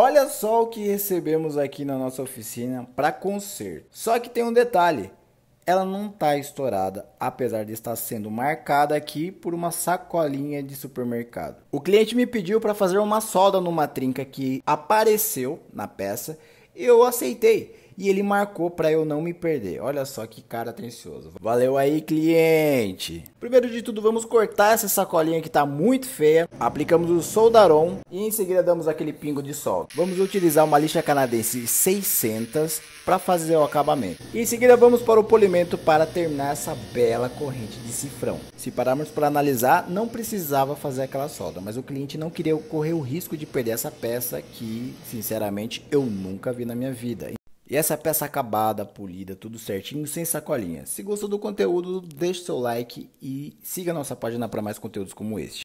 Olha só o que recebemos aqui na nossa oficina para conserto. Só que tem um detalhe, ela não está estourada, apesar de estar sendo marcada aqui por uma sacolinha de supermercado. O cliente me pediu para fazer uma solda numa trinca que apareceu na peça e eu aceitei e ele marcou para eu não me perder. Olha só que cara atencioso. Valeu aí, cliente. Primeiro de tudo, vamos cortar essa sacolinha que está muito feia. Aplicamos o soldaron e em seguida damos aquele pingo de solda. Vamos utilizar uma lixa canadense 600 para fazer o acabamento. E em seguida vamos para o polimento para terminar essa bela corrente de cifrão. Se pararmos para analisar, não precisava fazer aquela solda, mas o cliente não queria correr o risco de perder essa peça que, sinceramente, eu nunca vi na minha vida. E essa peça acabada, polida, tudo certinho, sem sacolinha. Se gostou do conteúdo, deixe seu like e siga nossa página para mais conteúdos como este.